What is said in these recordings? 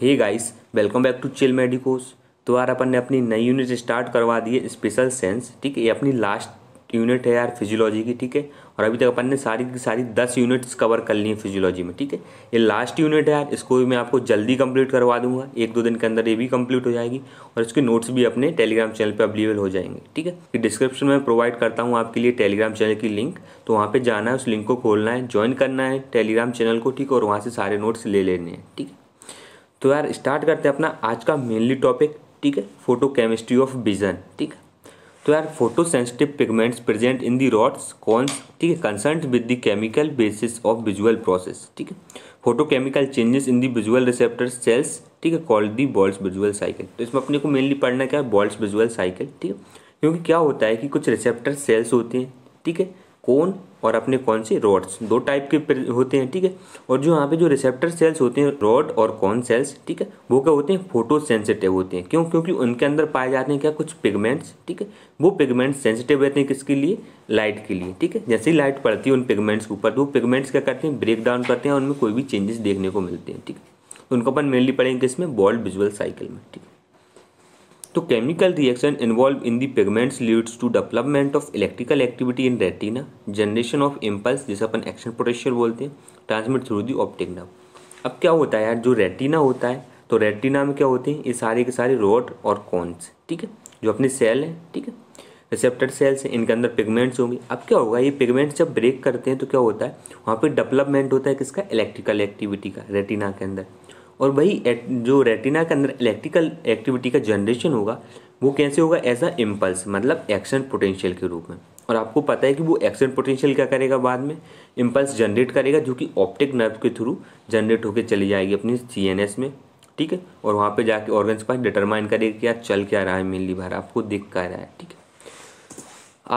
hey guys welcome back to chill medicos तो यार अपन ने अपनी नई यूनिट स्टार्ट करवा दी है स्पेशल सेंस ठीक है ये अपनी लास्ट यूनिट है यार फिजियोलॉजी की ठीक है और अभी तक अपन ने सारी की सारी दस यूनिट्स कवर कर ली हैं फिजियोलॉजी में ठीक है ये लास्ट यूनिट है यार इसको भी मैं आपको जल्दी कंप्लीट करवा दूंगा एक दो दिन के अंदर ये भी कंप्लीट हो जाएगी और इसके नोट्स भी अपने टेलीग्राम चैनल पर अवेलेबल हो जाएंगे ठीक है डिस्क्रिप्शन में प्रोवाइड करता हूँ आपके लिए टेलीग्राम चैनल की लिंक तो वहाँ पर जाना है उस लिंक को खोलना है ज्वाइन करना है टेलीग्राम चैनल को ठीक है और वहाँ से सारे नोट्स ले लेने हैं ठीक है तो यार स्टार्ट करते हैं अपना आज का मेनली टॉपिक ठीक है फोटो केमिस्ट्री ऑफ विजन ठीक है तो यार photo sensitive pigments present in the rods cones ठीक है concern with the chemical basis of visual process ठीक है photo chemical changes in the visual receptor cells ठीक है called the balls visual cycle तो इसमें अपने को मेनली पढ़ना क्या है बॉल्स विजुअल साइकिल ठीक है क्योंकि क्या होता है कि कुछ रिसेप्टर सेल्स होते हैं ठीक है कौन और अपने कौन से रॉड्स दो टाइप के होते हैं ठीक है और जो यहाँ पे जो रिसेप्टर सेल्स होते हैं रॉड और कौन सेल्स ठीक है वो क्या होते हैं फोटो सेंसिटिव होते हैं क्यों क्योंकि उनके अंदर पाए जाते हैं क्या कुछ पिगमेंट्स ठीक है वो पिगमेंट्स सेंसिटिव रहते हैं किसके लिए लाइट के लिए ठीक है जैसे ही लाइट पड़ती है उन पिगमेंट्स के ऊपर तो वो पिगमेंट्स क्या करते हैं ब्रेक डाउन करते हैं उनमें कोई भी चेंजेस देखने को मिलते हैं ठीक है उनको अपन मेनली पढ़ेंगे इसमें बॉल्ड विजुअल साइकिल में ठीक है तो chemical reaction involve in the pigments leads to development of electrical activity in retina generation of impulse जिसे अपन एक्शन पोटेंशियल बोलते हैं transmit through the optic nerve अब क्या होता है यार जो रेटिना होता है तो रेटिना में क्या होते हैं ये सारे के सारे रोड और कॉन्स ठीक है जो अपने सेल हैं ठीक है रिसेप्टर सेल्स हैं इनके अंदर पिगमेंट्स होंगे अब क्या होगा ये पिगमेंट्स जब ब्रेक करते हैं तो क्या होता है वहाँ पर डेवलपमेंट होता है किसका इलेक्ट्रिकल एक्टिविटी का रेटिना के अंदर और वही जो रेटिना के अंदर इलेक्ट्रिकल एक्टिविटी का जनरेशन होगा वो कैसे होगा एज अ इम्पल्स मतलब एक्शन पोटेंशियल के रूप में और आपको पता है कि वो एक्शन पोटेंशियल क्या करेगा बाद में इम्पल्स जनरेट करेगा जो कि ऑप्टिक नर्व के थ्रू जनरेट होकर चली जाएगी अपनी सी में ठीक है और वहाँ पे जाके ऑर्गन्स पास डिटरमाइन करेगा कि यार चल क्या रहा है मेनली बाहर आपको दिख क्या रहा है ठीक है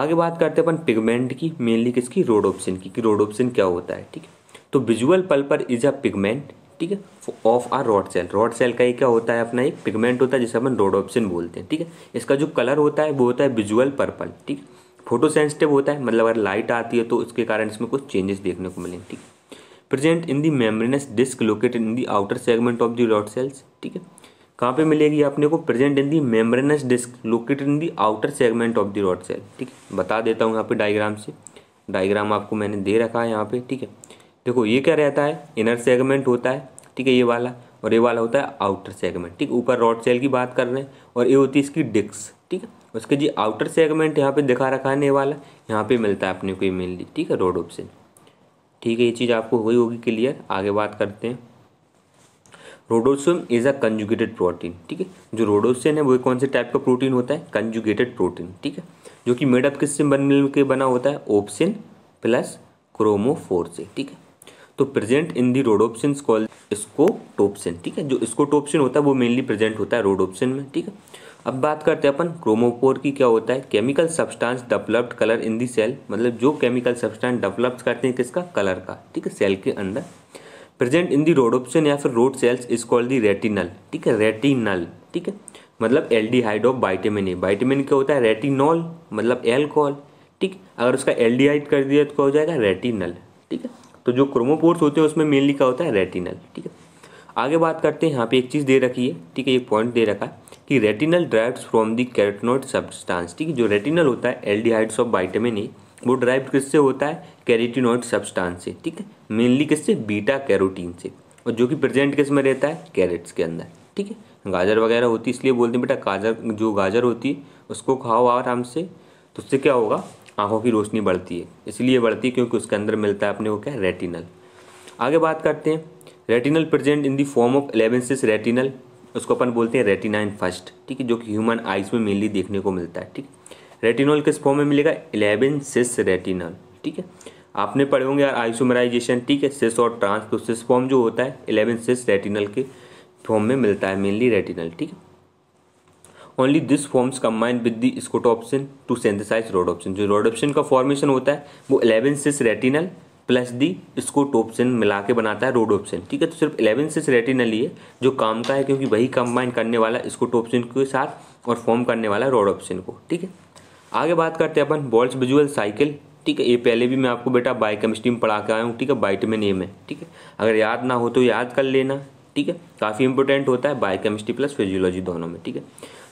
आगे बात करते हैं अपन पिगमेंट की मेनली किसकी रोड ऑप्शन की कि रोड ऑप्शन क्या होता है ठीक है तो visual purple is a pigment ठीक है of our rod cell rod cell का ये क्या होता है अपना एक पिगमेंट होता है जिसे अपन रोड ऑप्शन बोलते हैं ठीक है इसका जो कलर होता है वो होता है विजुअल पर्पल ठीक है फोटो सेंसिटिव होता है मतलब अगर लाइट आती है तो उसके कारण इसमें कुछ चेंजेस देखने को मिलेंगे ठीक present in the membranous disc located in the outer segment of the rod cells ठीक है कहाँ पे मिलेगी अपने को present in the membranous disc located in the outer segment of the rod cell ठीक है बता देता हूँ यहाँ पे डायग्राम से डायग्राम आपको मैंने दे रखा है यहाँ पे ठीक है देखो ये क्या रहता है इनर सेगमेंट होता है ठीक है ये वाला और ये वाला होता है आउटर सेगमेंट ठीक ऊपर रॉड सेल की बात कर रहे हैं और ये होती है इसकी डिक्स ठीक है उसके जी आउटर सेगमेंट यहाँ पे दिखा रखा है ये वाला यहाँ पे मिलता है अपने को ये मिल ठीक है रोड ऑप्शन ठीक है ये चीज़ आपको हुई होगी क्लियर आगे बात करते हैं rhodopsin is a conjugated protein ठीक है जो रोडोसिन है वो कौन से टाइप का प्रोटीन होता है कंजुगेटेड प्रोटीन ठीक है जो कि मेडअप किससे बन मिल के बना होता है ओप्सिन प्लस क्रोमोफोर से ठीक है तो present in the opsin called scotopsin ठीक है जो स्कोटोप्सिन होता है वो मेनली प्रेजेंट होता है रोड ऑप्शन में ठीक है अब बात करते हैं अपन क्रोमोपोर की क्या होता है chemical substance developed colour in the cell मतलब जो केमिकल सब्सटेंस डेवलप करते हैं किसका कलर का ठीक है सेल के अंदर present in the rhodopsin या फिर rod cells is called the retinal ठीक है रेटिनल ठीक है मतलब aldehyde of vitamin A vitamin क्या होता है रेटिनॉल मतलब एल्कोहल ठीक अगर उसका हाइड कर दिया तो क्या हो जाएगा रेटिनल ठीक है तो जो क्रोमोपोर्स होते हैं उसमें मेनली क्या होता है रेटिनल ठीक है आगे बात करते हैं यहाँ पे एक चीज़ दे रखी है ठीक है एक पॉइंट दे रखा है कि retinal derived from the carotenoid substance ठीक है जो रेटिनल होता है एल्डिहाइड्स ऑफ वाइटामिन ए वो ड्राइव किससे होता है कैरेटिनोइड सब्सटेंस से ठीक है मेनली किससे बीटा कैरोटीन से और जो कि प्रेजेंट किस में रहता है कैरेट्स के अंदर ठीक है गाजर वगैरह होती है इसलिए बोलते हैं बेटा गाजर जो गाजर होती है उसको खाओ आराम से तो उससे क्या होगा आँखों की रोशनी बढ़ती है इसलिए बढ़ती है क्योंकि उसके अंदर मिलता है अपने को क्या रेटिनल आगे बात करते हैं retinal present in the form of eleven cis retinal उसको अपन बोलते हैं रेटिना इन फर्स्ट ठीक है जो कि ह्यूमन आइज में मेनली देखने को मिलता है ठीक रेटिनॉल किस फॉर्म में मिलेगा एलेवन सिस रेटिनल ठीक है आपने पढ़े होंगे यार आइसोमराइजेशन ठीक है सिस और ट्रांस तो सिस फॉर्म जो होता है एलेवन सिस रेटिनल के फॉर्म में मिलता है मेनली रेटिनल ठीक है only this forms combined with the scotopsin to synthesize rhodopsin जो रोडोप्सिन का फॉर्मेशन होता है वो eleven cis retinal plus the इसको टोपसिन मिला के बनाता है रोडोप्सिन ठीक है तो सिर्फ एलेवन सिस रेटिनल ही है जो काम का है क्योंकि वही कंबाइन करने वाला इसको टोपसिन के साथ और फॉर्म करने वाला रोडोप्सिन को ठीक है आगे बात करते हैं अपन बॉल्स विजुअल साइकिल ठीक है ये पहले भी मैं आपको बेटा केमिस्ट्री में पढ़ा के आया हूँ ठीक है बाइटमिन ए में ठीक है अगर याद ना हो तो याद कर लेना ठीक है काफ़ी इंपॉर्टेंट होता है बायोकेमिस्ट्री प्लस फिजियोलॉजी दोनों में ठीक है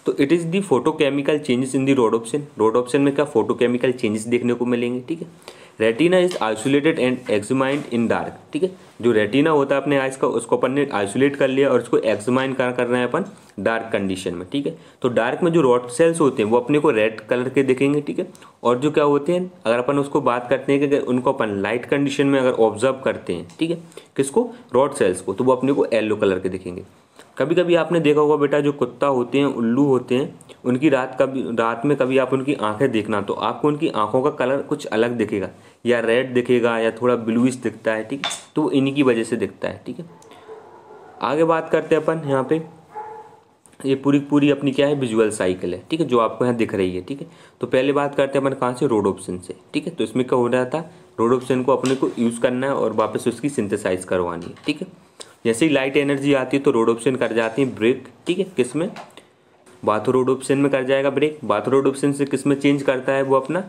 तो it is the photochemical changes in the rhodopsin rhodopsin में क्या फोटोकेमिकल चेंजेस देखने को मिलेंगे ठीक है retina is isolated and examined in dark ठीक है जो रेटिना होता है अपने आइज का उसको अपन ने आइसोलेट कर लिया और उसको एक्जमाइन कर करना है अपन डार्क कंडीशन में ठीक है तो डार्क में जो रॉड सेल्स होते हैं वो अपने को रेड कलर के दिखेंगे ठीक है और जो क्या होते हैं अगर अपन उसको बात करते हैं कि अगर उनको अपन लाइट कंडीशन में अगर ऑब्जर्व करते हैं ठीक है किसको रॉड सेल्स को तो वो अपने को येलो कलर के दिखेंगे कभी कभी आपने देखा होगा बेटा जो कुत्ता होते हैं उल्लू होते हैं उनकी रात कभी रात में कभी आप उनकी आंखें देखना तो आपको उनकी आंखों का कलर कुछ अलग दिखेगा या रेड दिखेगा या थोड़ा ब्लूइश दिखता है ठीक तो इन्हीं की वजह से दिखता है ठीक है आगे बात करते हैं अपन यहाँ पे ये पूरी पूरी अपनी क्या है विजुअल साइकिल है ठीक है जो आपको यहाँ दिख रही है ठीक है तो पहले बात करते हैं अपन कहाँ से रोड ऑप्शन से ठीक है तो इसमें क्या हो रहा था रोड ऑप्शन को अपने को यूज़ करना है और वापस उसकी सिंथेसाइज करवानी है ठीक है जैसे ही लाइट एनर्जी आती है तो रोड ऑप्शन कर जाती है ब्रेक ठीक है किस में बाथ रोड ऑप्शन में कर जाएगा ब्रेक बाथ रोड ऑप्शन से किस में चेंज करता है वो अपना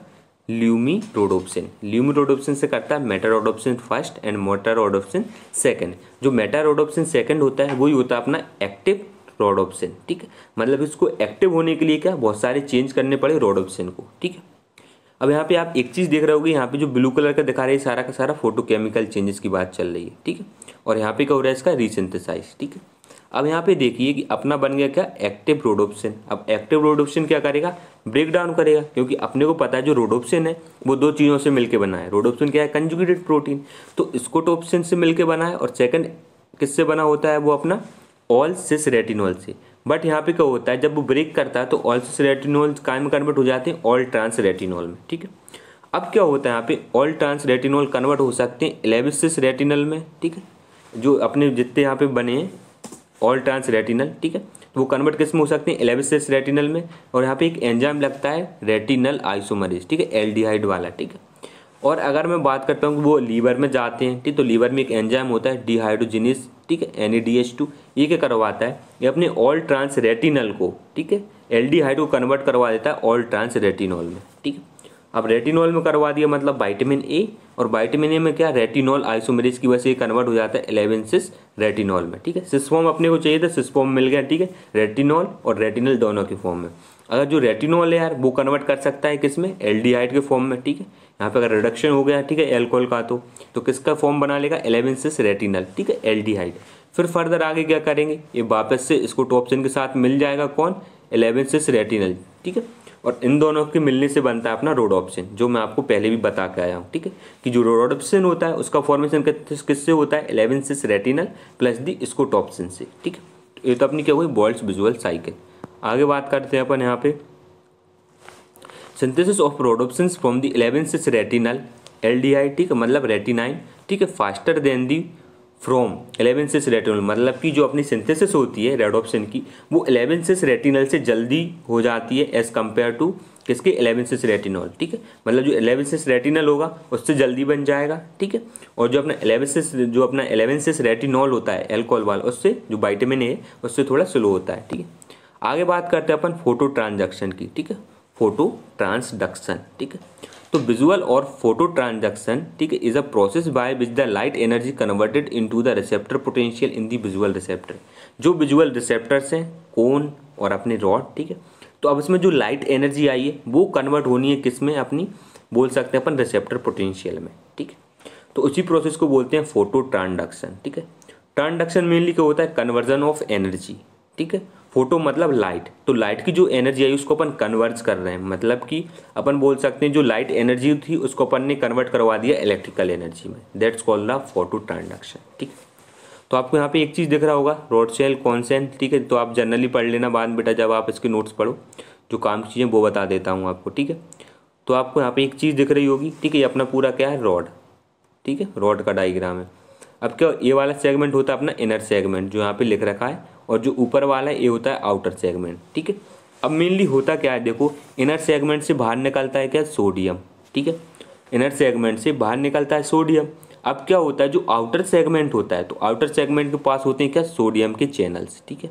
lumirhodopsin lumirhodopsin से करता है metarhodopsin first and metarhodopsin second जो मेटा रोड ऑप्शन सेकंड होता है वही होता है अपना एक्टिव रोड ऑप्शन ठीक है मतलब इसको एक्टिव होने के लिए क्या बहुत सारे चेंज करने पड़े रोड ऑप्शन को ठीक है अब यहाँ पे आप एक चीज़ देख रहे होगी यहाँ पे जो ब्लू कलर का दिखा रहे है सारा का सारा फोटो केमिकल चेंजेस की बात चल रही है ठीक है और यहाँ पे क्या हो रहा है इसका रीसिंथेसाइज ठीक है अब यहाँ पे देखिए कि अपना बन गया क्या एक्टिव रोडोप्शन अब एक्टिव रोडोप्शन क्या करेगा ब्रेक डाउन करेगा क्योंकि अपने को पता है जो रोडोप्शन है वो दो चीज़ों से मिलकर बना है रोडोप्शन क्या है कंजुगेटेड प्रोटीन तो इसकोटोप्सिन तो से मिलकर बना है और सेकंड किससे बना होता है वो अपना ऑल सिस रेटिनॉल से बट यहाँ पे क्या होता है जब वो ब्रेक करता है तो ऑल सिस रेटिनोल काय में कन्वर्ट हो जाते हैं ऑल ट्रांस रेटिनोल में ठीक है अब क्या होता है यहाँ पे ऑल ट्रांस रेटिनोल कन्वर्ट हो सकते हैं एलेबिसिस रेटिनल में ठीक है जो अपने जितने यहाँ पे बने हैं ऑल ट्रांस रेटिनल ठीक है वो कन्वर्ट किस में हो सकते हैं एलेबिसिस रेटिनल में और यहाँ पे एक एंजाइम लगता है रेटिनल आइसोमरेज ठीक है एल्डिहाइड वाला ठीक है और अगर मैं बात करता हूँ वो लीवर में जाते हैं ठीक तो लीवर में एक एंजाइम होता है डिहाइड्रोजिनिस ठीक है एन डी एच टू ये क्या करवाता है ये अपने ऑल ट्रांस रेटिनल को ठीक है एल्डिहाइड को कन्वर्ट करवा देता है ऑल ट्रांस रेटिनॉल में ठीक है अब रेटिनॉल में करवा दिया मतलब वाइटामिन ए और वाइटामिन ए में क्या रेटिनॉल आइसोमेरिज की वजह से कन्वर्ट हो जाता है एलेवन सिस रेटिनॉल में ठीक है सिस्फॉम अपने को चाहिए था सिस्फॉम मिल गया ठीक है रेटिनॉल और रेटिनल दोनों के फॉर्म में अगर जो रेटिनॉल है यार वो कन्वर्ट कर सकता है किसमें एल्डिहाइड के फॉर्म में ठीक है यहाँ पे अगर रिडक्शन हो गया ठीक है एल्कोहल का तो, तो किसका फॉर्म बना लेगा एलेवेंसिस रेटिनल ठीक है एल्डिहाइड फिर फर्दर आगे क्या करेंगे ये वापस से इसको टॉप्सिन के साथ मिल जाएगा कौन एलेवन सिस रेटिनल ठीक है और इन दोनों के मिलने से बनता है अपना रोड ऑप्शन जो मैं आपको पहले भी बता के आया हूँ ठीक है कि जो रोड ऑप्शन होता है उसका फॉर्मेशन किससे होता है eleven cis retinal plus the scotopsin से ठीक है तो ये तो अपनी क्या हुई बॉल्स विजुअल साइकिल आगे बात करते हैं अपन यहाँ पे synthesis of opsin from the eleven cis retinal aldehyde ठीक है मतलब रेटिनाइन ठीक है faster than the from cis retinal मतलब कि जो अपनी सिंथेसिस होती है रेड ऑप्शन की वो सेस रेटिनल से जल्दी हो जाती है एज़ कम्पेयर टू किसके सेस रेटिनॉल ठीक है मतलब जो एलेवेंसेस रेटिनल होगा उससे जल्दी बन जाएगा ठीक है और जो अपना सेस जो अपना सेस रेटिनॉल होता है एल्कोहल वाला उससे जो वाइटामिन ए उससे थोड़ा स्लो होता है ठीक है आगे बात करते हैं अपन फोटो ट्रांजेक्शन की ठीक है फोटो ट्रांसडक्शन ठीक है तो विजुअल और फोटो ट्रांजेक्शन ठीक है is a process by which the light energy converted into the receptor potential in the visual receptor जो विजुअल रिसेप्टर्स हैं कौन और अपने रॉड ठीक है तो अब इसमें जो लाइट एनर्जी आई है वो कन्वर्ट होनी है किस में अपनी बोल सकते हैं अपन रिसेप्टर पोटेंशियल में ठीक है तो उसी प्रोसेस को बोलते हैं फोटो ट्रांडक्शन ठीक है ट्रांडक्शन मेनली क्या होता है कन्वर्जन ऑफ एनर्जी ठीक है फोटो मतलब लाइट तो लाइट की जो एनर्जी आई उसको अपन कन्वर्ट कर रहे हैं मतलब कि अपन बोल सकते हैं जो लाइट एनर्जी थी उसको अपन ने कन्वर्ट करवा दिया इलेक्ट्रिकल एनर्जी में that's called the photo transduction ठीक तो आपको यहाँ पे एक चीज़ दिख रहा होगा रोड सेल कॉन्सेंट ठीक है तो आप जनरली पढ़ लेना बाद बेटा जब आप इसके नोट्स पढ़ो जो काम की चीज़ें वो बता देता हूँ आपको ठीक है तो आपको यहाँ पे एक चीज़ दिख रही होगी ठीक है ये अपना पूरा क्या है रॉड ठीक है रॉड का डाइग्राम है अब क्या ये वाला सेगमेंट होता है अपना इनर सेगमेंट जो यहाँ पे लिख रखा है और जो ऊपर वाला है ये होता है आउटर सेगमेंट ठीक है अब मेनली होता क्या है देखो इनर सेगमेंट से बाहर निकलता है क्या सोडियम ठीक है इनर सेगमेंट से बाहर निकलता है सोडियम अब क्या होता है जो आउटर सेगमेंट होता है तो आउटर सेगमेंट के पास होते हैं क्या सोडियम के चैनल्स ठीक है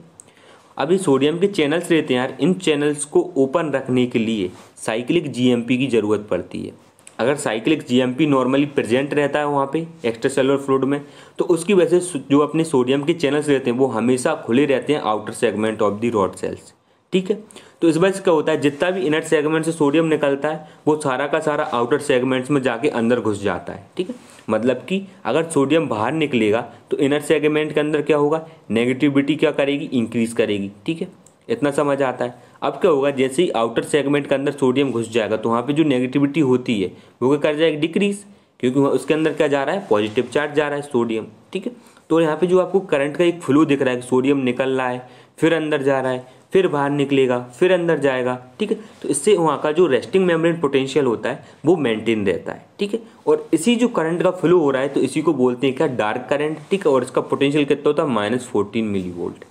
अभी सोडियम के चैनल्स रहते हैं यार इन चैनल्स को ओपन रखने के लिए साइक्लिक जीएमपी की ज़रूरत पड़ती है अगर साइक्लिक जीएमपी नॉर्मली प्रेजेंट रहता है वहाँ पे एक्स्ट्रा सेलर फ्लूड में तो उसकी वजह से जो अपने सोडियम के चैनल्स रहते हैं वो हमेशा खुले रहते हैं outer segment of the rod cells ठीक है तो इस वजह से क्या होता है जितना भी इनर सेगमेंट से सोडियम निकलता है वो सारा का सारा आउटर सेगमेंट्स में जाके अंदर घुस जाता है ठीक है मतलब कि अगर सोडियम बाहर निकलेगा तो इनर सेगमेंट के अंदर क्या होगा नेगेटिविटी क्या करेगी इंक्रीज करेगी ठीक है इतना समझ आता है अब क्या होगा जैसे ही आउटर सेगमेंट के अंदर सोडियम घुस जाएगा तो वहाँ पे जो नेगेटिविटी होती है वो क्या कर जाएगी डिक्रीज क्योंकि उसके अंदर क्या जा रहा है पॉजिटिव चार्ज जा रहा है सोडियम ठीक है तो यहाँ पे जो आपको करंट का एक फ्लू दिख रहा है सोडियम निकल रहा है फिर अंदर जा रहा है फिर बाहर निकलेगा फिर अंदर जाएगा ठीक है तो इससे वहाँ का जो रेस्टिंग मेम्ब्रेन पोटेंशियल होता है वो मेंटेन रहता है ठीक है और इसी जो करंट का फ्लो हो रहा है तो इसी को बोलते हैं क्या डार्क करंट ठीक है और इसका पोटेंशियल कितना होता है माइनस फोर्टीन मिली वोल्ट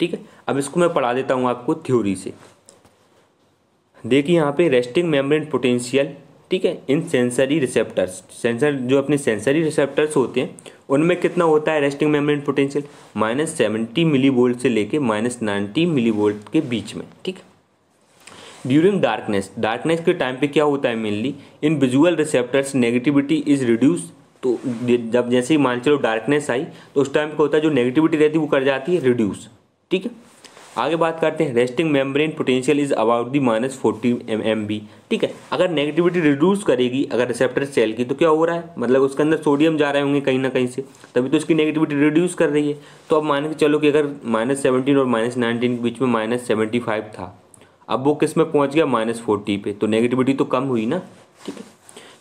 ठीक है अब इसको मैं पढ़ा देता हूँ आपको थ्योरी से देखिए यहाँ पे रेस्टिंग मेम्ब्रेन पोटेंशियल ठीक है इन सेंसरी रिसेप्टर्स सेंसर जो अपने सेंसरी रिसेप्टर्स होते हैं उनमें कितना होता है resting membrane potential minus seventy millivolt से लेके माइनस नाइन्टी मिली वोल्ट के बीच में ठीक ड्यूरिंग डार्कनेस डार्कनेस के टाइम पे क्या होता है mainly in visual receptors negativity is reduce तो जब जैसे ही मान चलो डार्कनेस आई तो उस टाइम पर होता है जो नेगेटिविटी रहती है वो कर जाती है रिड्यूस ठीक है आगे बात करते हैं resting membrane potential is about the minus forty M M B ठीक है अगर नेगेटिविटी रिड्यूस करेगी अगर रिसेप्टर सेल की तो क्या हो रहा है मतलब उसके अंदर सोडियम जा रहे होंगे कहीं ना कहीं से तभी तो उसकी नेगेटिविटी रिड्यूस कर रही है तो अब मान के चलो कि अगर माइनस सेवनटीन और माइनस नाइनटीन के बीच में माइनस सेवेंटी फाइव था अब वो किस में पहुँच गया माइनस फोर्टी पे तो नेगेटिविटी तो कम हुई ना ठीक है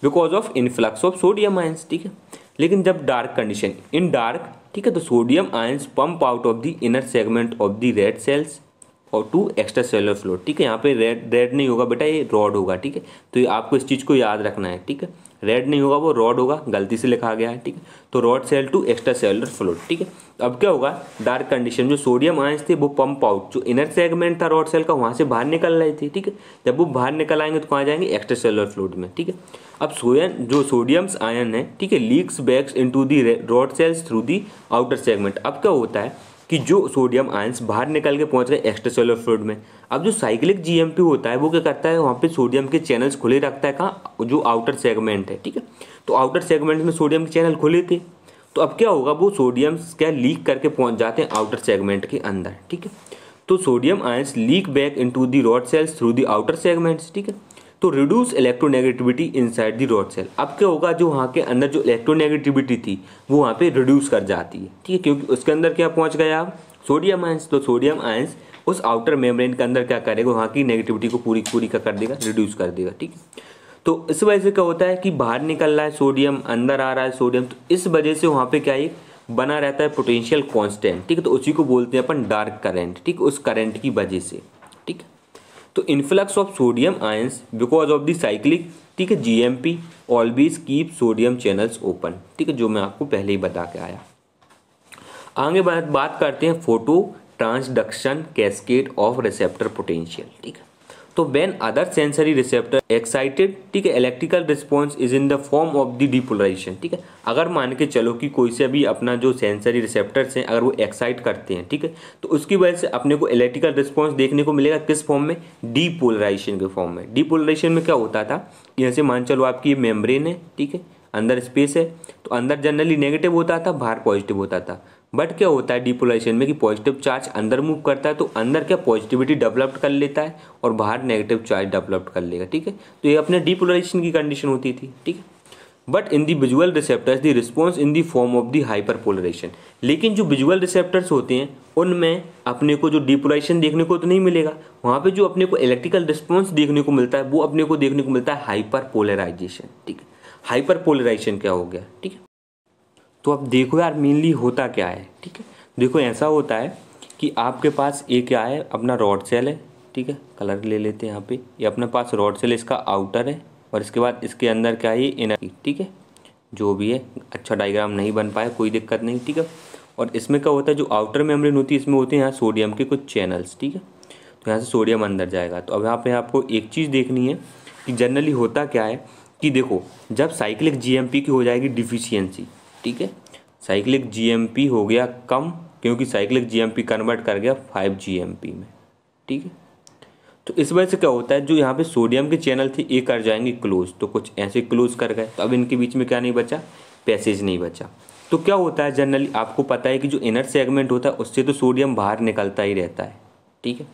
because of influx of sodium ions ठीक है लेकिन जब डार्क कंडीशन इन डार्क ठीक है तो sodium ions pump out of the inner segment of the red cells और टू एक्स्ट्रा सेलर फ्लोर ठीक है यहाँ पे रेड रेड नहीं होगा बेटा ये रॉड होगा ठीक है तो ये आपको इस चीज़ को याद रखना है ठीक है रेड नहीं होगा वो रॉड होगा गलती से लिखा गया है ठीक है तो rod cell to extracellular fluid ठीक है अब क्या होगा डार्क कंडीशन जो सोडियम आयंस थे वो पंप आउट जो इनर सेगमेंट था रॉड सेल का वहाँ से बाहर निकल रहे थे ठीक है जब वो बाहर निकल आएंगे तो कहाँ जाएंगे एक्स्ट्रा सेलर फ्लोट में ठीक है अब सोयन जो सोडियम्स आयन है ठीक है leaks backs to the rod cells through the outer segment अब क्या होता है कि जो सोडियम आयंस बाहर निकल के पहुंच गए एक्स्ट्रा फ्लूड में अब जो साइक्लिक जी होता है वो क्या करता है वहाँ पे सोडियम के चैनल्स खुले रखता है कहाँ जो आउटर सेगमेंट है ठीक है तो आउटर सेगमेंट में सोडियम के चैनल खुले थे तो अब क्या होगा वो सोडियम क्या लीक करके पहुँच जाते हैं आउटर सेगमेंट के अंदर ठीक है तो sodium ions leak back in the rod cells through the outer segments ठीक है तो reduce electronegativity inside the rod cell अब क्या होगा जो वहाँ के अंदर जो इलेक्ट्रोनेगेटिविटी थी वो वहाँ पे रिड्यूस कर जाती है ठीक है क्योंकि उसके अंदर क्या पहुँच गया सोडियम आयंस तो सोडियम आयंस उस आउटर मेम्ब्रेन के अंदर क्या करेगा वहाँ की नेगेटिविटी को पूरी पूरी क्या कर देगा रिड्यूस कर देगा ठीक है तो इस वजह से क्या होता है कि बाहर निकल रहा है सोडियम अंदर आ रहा है सोडियम तो इस वजह से वहाँ पे क्या है बना रहता है पोटेंशियल कांस्टेंट ठीक है तो उसी को बोलते हैं अपन डार्क करंट ठीक उस करंट की वजह से ठीक है तो influx of sodium ions because of the cyclic ठीक है G M P always keep sodium channels open ठीक है जो मैं आपको पहले ही बता के आया आगे बात बात करते हैं photo transduction cascade of receptor potential ठीक है तो when other sensory receptor excited ठीक है electrical response is in the form of the depolarization ठीक है अगर मान के चलो कि कोई से भी अपना जो सेंसरी रिसेप्टर्स हैं अगर वो एक्साइट करते हैं ठीक है तो उसकी वजह से अपने को इलेक्ट्रिकल रिस्पॉन्स देखने को मिलेगा किस फॉर्म में डिपोलराइजेशन के फॉर्म में डिपोलराइजेशन में क्या होता था यहाँ से मान चलो आपकी मेम्ब्रेन है ठीक है अंदर स्पेस है तो अंदर जनरली नेगेटिव होता था बाहर पॉजिटिव होता था बट क्या होता है डिपोलाइजेशन में कि पॉजिटिव चार्ज अंदर मूव करता है तो अंदर क्या पॉजिटिविटी डेवलप्ड कर लेता है और बाहर नेगेटिव चार्ज डेवलप्ड कर लेगा ठीक है तो ये अपने डिपोलाइजेशन की कंडीशन होती थी ठीक है but in the visual receptors the response in the form of the hyper polarization लेकिन जो विजुअल रिसेप्टर्स होते हैं उनमें अपने को जो डिपोलाइजेशन देखने को तो नहीं मिलेगा वहाँ पे जो अपने को इलेक्ट्रिकल रिस्पॉन्स देखने को मिलता है वो अपने को देखने को मिलता है हाइपर पोलराइजेशन ठीक है हाइपर पोलराइजेशन क्या हो गया ठीक है तो अब देखो यार मेनली होता क्या है ठीक है देखो ऐसा होता है कि आपके पास ये क्या है अपना रॉड सेल है ठीक है कलर ले लेते हैं यहाँ पे ये अपने पास रॉड सेल इसका आउटर है और इसके बाद इसके अंदर क्या है इनर ठीक है जो भी है अच्छा डायग्राम नहीं बन पाया कोई दिक्कत नहीं ठीक है और इसमें क्या होता है जो आउटर मेम्ब्रेन होती है इसमें होते हैं यहाँ सोडियम के कुछ चैनल्स ठीक है तो यहाँ से सोडियम अंदर जाएगा तो अब यहाँ पे आपको एक चीज़ देखनी है कि जनरली होता क्या है कि देखो जब साइक्लिक जीएमपी की हो जाएगी डिफिशियंसी ठीक है साइक्लिक जीएमपी हो गया कम क्योंकि साइक्लिक जीएमपी कन्वर्ट कर गया फाइव जीएमपी में ठीक है तो इस वजह से क्या होता है जो यहाँ पे सोडियम के चैनल थे ये कर जाएंगे क्लोज तो कुछ ऐसे क्लोज कर गए तो अब इनके बीच में क्या नहीं बचा पैसेज नहीं बचा तो क्या होता है जनरली आपको पता है कि जो इनर सेगमेंट होता है उससे तो सोडियम बाहर निकलता ही रहता है ठीक है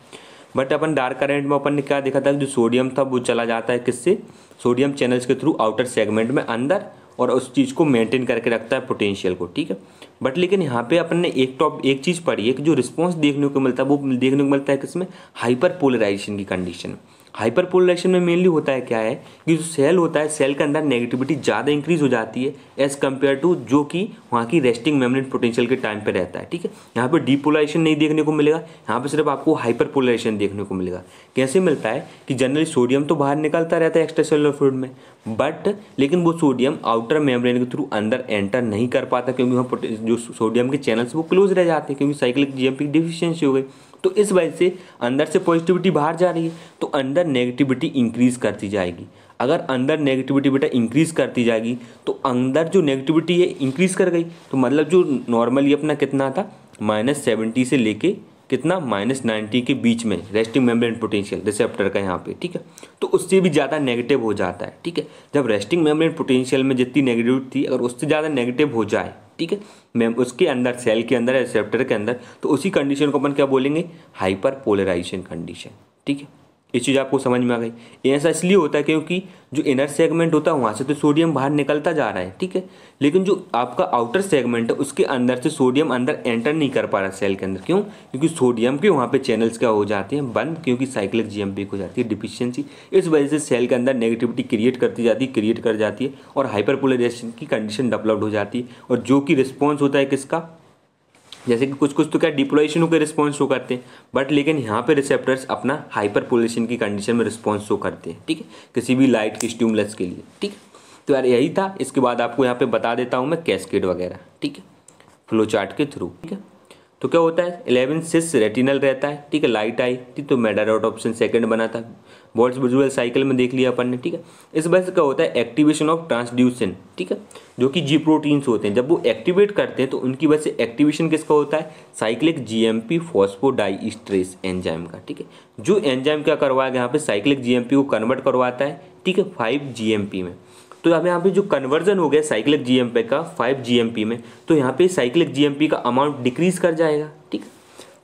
बट अपन डार्क करेंट में अपन ने क्या देखा था जो सोडियम था वो चला जाता है किससे सोडियम चैनल्स के थ्रू आउटर सेगमेंट में अंदर और उस चीज़ को मेंटेन करके रखता है पोटेंशियल को ठीक है बट लेकिन यहाँ पे अपन ने एक टॉप एक चीज़ पढ़ी है कि जो रिस्पॉन्स देखने को मिलता है वो देखने को मिलता है किसमें हाइपर पोलराइजेशन की कंडीशन में हाइपर पोलेशन में मेनली होता है क्या है कि जो सेल होता है सेल के अंदर नेगेटिविटी ज़्यादा इंक्रीज हो जाती है एज़ कम्पेयर टू जो कि वहाँ की रेस्टिंग मेमोरेट पोटेंशियल के टाइम पर रहता है ठीक है यहाँ पर डीपोलाइजेशन नहीं देखने को मिलेगा यहाँ पर सिर्फ आपको हाइपर पोलेशन देखने को मिलेगा कैसे मिलता है कि जनरली सोडियम तो बाहर निकलता रहता है एक्स्ट्रा सेलर फ्लूड में बट लेकिन वो सोडियम आउटर मेम्ब्रेन के थ्रू अंदर एंटर नहीं कर पाता क्योंकि वहाँ जो सोडियम के चैनल्स वो क्लोज रह जाते हैं क्योंकि साइकिल जीएमपी डिफिशियंसी हो गई तो इस वजह से अंदर से पॉजिटिविटी बाहर जा रही है तो अंदर नेगेटिविटी इंक्रीज करती जाएगी अगर अंदर नेगेटिविटी बेटा इंक्रीज करती जाएगी तो अंदर जो नेगेटिविटी है इंक्रीज कर गई तो मतलब जो नॉर्मली अपना कितना था माइनस सेवेंटी से लेके कितना माइनस नाइन्टी के बीच में रेस्टिंग मेम्ब्रेन पोटेंशियल रिसेप्टर का यहाँ पे ठीक है तो उससे भी ज़्यादा नेगेटिव हो जाता है ठीक है जब रेस्टिंग मेम्ब्रेन पोटेंशियल में जितनी नेगेटिव थी अगर उससे ज़्यादा नेगेटिव हो जाए ठीक है मैम उसके अंदर सेल के अंदर रिसेप्टर के अंदर तो उसी कंडीशन को अपन क्या बोलेंगे हाइपर पोलराइजेशन कंडीशन ठीक है ये चीज़ आपको समझ में आ गई ऐसा इसलिए होता है क्योंकि जो इनर सेगमेंट होता है वहाँ से तो सोडियम बाहर निकलता जा रहा है ठीक है लेकिन जो आपका आउटर सेगमेंट है उसके अंदर से सोडियम अंदर एंटर नहीं कर पा रहा सेल के अंदर क्यों क्योंकि सोडियम के वहाँ पे चैनल्स क्या हो जाते हैं बंद क्योंकि साइक्लिक जी एम हो जाती है डिफिशियंसी इस वजह से सेल के अंदर नेगेटिविटी क्रिएट करती जाती है क्रिएट कर जाती है और हाइपर की कंडीशन डेवलप्ड हो जाती है और जो कि रिस्पॉन्स होता है किसका जैसे कि कुछ कुछ तो क्या डिप्लोइेशन होकर रिस्पॉन्स शो करते हैं बट लेकिन यहाँ पे रिसेप्टर्स अपना हाइपर पोलेशन की कंडीशन में रिस्पॉन्स शो करते हैं ठीक है किसी भी लाइट के स्ट्यूमलेस के लिए ठीक है तो यार यही था इसके बाद आपको यहाँ पे बता देता हूँ मैं कैस्केड वगैरह ठीक है फ्लो चार्ट के थ्रू ठीक है तो क्या होता है इलेवन सिस रेटिनल रहता है ठीक है लाइट आई ठीक तो मेडाडॉट ऑप्शन सेकंड बना था बॉल्स विजुअल साइकिल में देख लिया अपन ने ठीक है इस वजह से क्या होता है एक्टिवेशन ऑफ ट्रांसड्यूशन ठीक है जो कि जी प्रोटीन्स होते हैं जब वो एक्टिवेट करते हैं तो उनकी वजह से एक्टिवेशन किसका होता है cyclic G M P phosphodiesterase enzyme का ठीक है जो एंजाइम क्या करवाएगा यहाँ पे साइक्लिक जी एम पी को कन्वर्ट करवाता है ठीक है फाइव जी एम पी में तो अब यहाँ पे जो कन्वर्जन हो गया साइक्लिक जीएमपी का फाइव जीएमपी में तो यहाँ पे साइक्लिक जीएमपी का अमाउंट डिक्रीज कर जाएगा ठीक है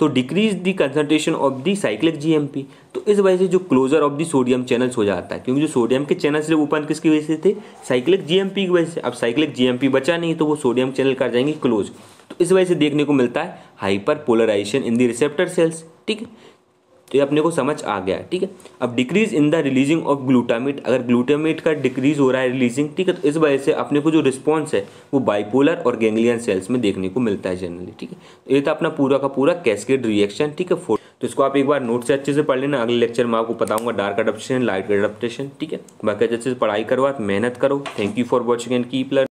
तो decrease the concentration of the cyclic GMP तो इस वजह से जो closure of the sodium channels हो जाता है क्योंकि जो सोडियम के चैनल्स ओपन किसकी वजह से थे साइक्लिक जीएमपी की वजह से अब साइक्लिक जीएमपी बचा नहीं तो वो सोडियम चैनल कर जाएंगे क्लोज तो इस वजह से देखने को मिलता है hyper polarization in the receptor cells ठीक है तो ये अपने को समझ आ गया ठीक है अब decrease in the releasing of glutamate अगर ग्लूटामेट का डिक्रीज हो रहा है रिलीजिंग ठीक है तो इस वजह से अपने को जो रिस्पॉन्स है वो बाइपोलर और गैंग्लियन सेल्स में देखने को मिलता है जनरली ठीक है तो ये था अपना पूरा का पूरा कैस्केड रिएक्शन ठीक है तो इसको आप एक बार नोट से अच्छे से पढ़ लेना अगले लेक्चर में आपको बताऊंगा डार्क अडप्टन लाइट अडप्टेशन ठीक है बाकी अच्छे से पढ़ाई करो आप मेहनत करो thank you for watching and keep learn